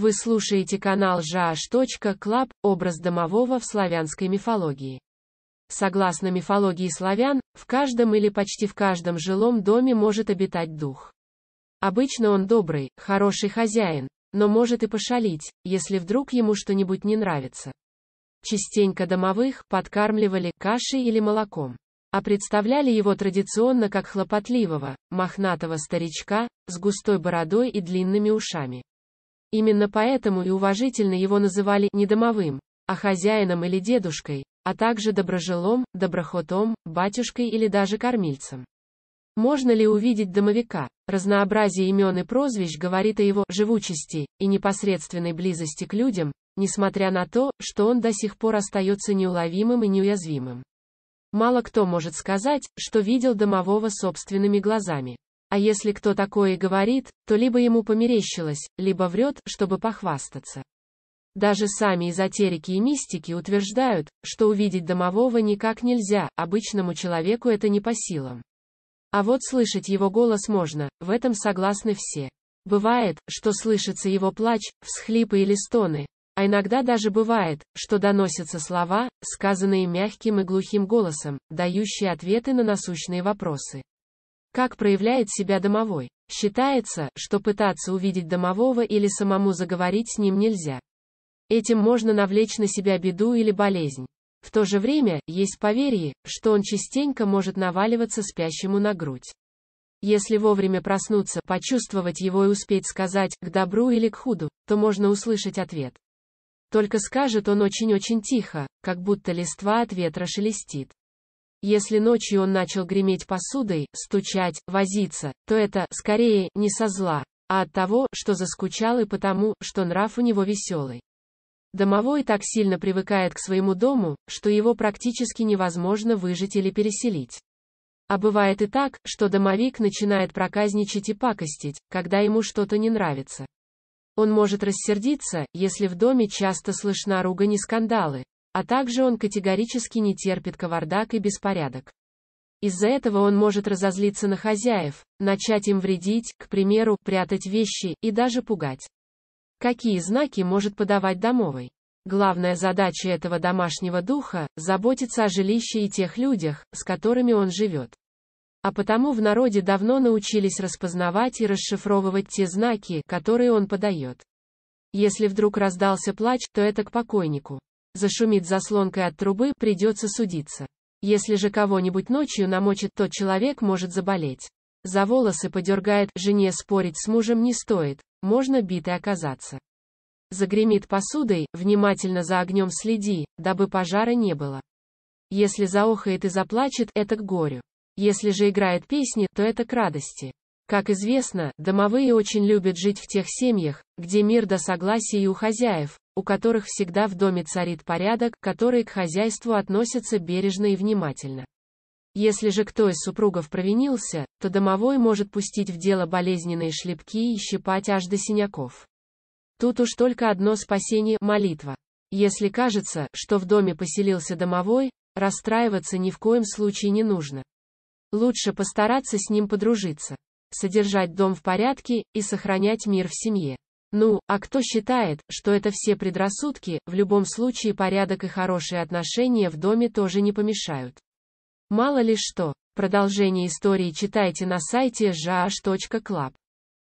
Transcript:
Вы слушаете канал ЖАШ.Клаб. образ домового в славянской мифологии. Согласно мифологии славян, в каждом или почти в каждом жилом доме может обитать дух. Обычно он добрый, хороший хозяин, но может и пошалить, если вдруг ему что-нибудь не нравится. Частенько домовых подкармливали кашей или молоком, а представляли его традиционно как хлопотливого, мохнатого старичка, с густой бородой и длинными ушами. Именно поэтому и уважительно его называли не домовым, а хозяином или дедушкой, а также доброжилом, доброхотом, батюшкой или даже кормильцем. Можно ли увидеть домовика? Разнообразие имен и прозвищ говорит о его живучести и непосредственной близости к людям, несмотря на то, что он до сих пор остается неуловимым и неуязвимым. Мало кто может сказать, что видел домового собственными глазами. А если кто такое говорит, то либо ему померещилось, либо врет, чтобы похвастаться. Даже сами эзотерики и мистики утверждают, что увидеть домового никак нельзя, обычному человеку это не по силам. А вот слышать его голос можно, в этом согласны все. Бывает, что слышится его плач, всхлипы или стоны, а иногда даже бывает, что доносятся слова, сказанные мягким и глухим голосом, дающие ответы на насущные вопросы. Как проявляет себя домовой? Считается, что пытаться увидеть домового или самому заговорить с ним нельзя. Этим можно навлечь на себя беду или болезнь. В то же время, есть поверье, что он частенько может наваливаться спящему на грудь. Если вовремя проснуться, почувствовать его и успеть сказать, к добру или к худу, то можно услышать ответ. Только скажет он очень-очень тихо, как будто листва от ветра шелестит. Если ночью он начал греметь посудой, стучать, возиться, то это, скорее, не со зла, а от того, что заскучал и потому, что нрав у него веселый. Домовой так сильно привыкает к своему дому, что его практически невозможно выжить или переселить. А бывает и так, что домовик начинает проказничать и пакостить, когда ему что-то не нравится. Он может рассердиться, если в доме часто слышна ругань и скандалы, а также он категорически не терпит кавардак и беспорядок. Из-за этого он может разозлиться на хозяев, начать им вредить, к примеру, прятать вещи, и даже пугать. Какие знаки может подавать домовой? Главная задача этого домашнего духа – заботиться о жилище и тех людях, с которыми он живет. А потому в народе давно научились распознавать и расшифровывать те знаки, которые он подает. Если вдруг раздался плач, то это к покойнику зашумит заслонкой от трубы, придется судиться. Если же кого-нибудь ночью намочит, тот человек может заболеть. За волосы подергает, жене спорить с мужем не стоит, можно битой оказаться. Загремит посудой, внимательно за огнем следи, дабы пожара не было. Если заохает и заплачет, это к горю. Если же играет песни, то это к радости. Как известно, домовые очень любят жить в тех семьях, где мир до согласия и у хозяев, у которых всегда в доме царит порядок, которые к хозяйству относятся бережно и внимательно. Если же кто из супругов провинился, то домовой может пустить в дело болезненные шлепки и щипать аж до синяков. Тут уж только одно спасение – молитва. Если кажется, что в доме поселился домовой, расстраиваться ни в коем случае не нужно. Лучше постараться с ним подружиться содержать дом в порядке и сохранять мир в семье. Ну, а кто считает, что это все предрассудки, в любом случае порядок и хорошие отношения в доме тоже не помешают. Мало ли что. Продолжение истории читайте на сайте jh.club.